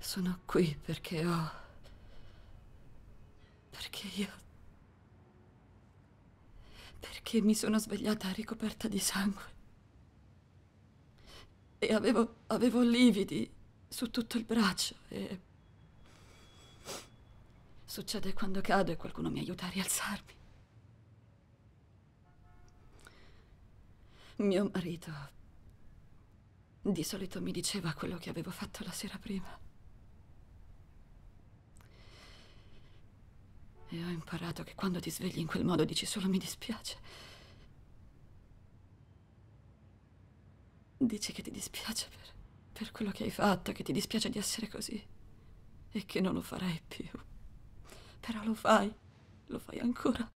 Sono qui perché ho... Perché io... Perché mi sono svegliata ricoperta di sangue. E avevo... avevo lividi su tutto il braccio e... Succede quando cado e qualcuno mi aiuta a rialzarmi. Mio marito di solito mi diceva quello che avevo fatto la sera prima. E ho imparato che quando ti svegli in quel modo dici solo mi dispiace. Dici che ti dispiace per, per quello che hai fatto, che ti dispiace di essere così e che non lo farai più. Però lo fai, lo fai ancora.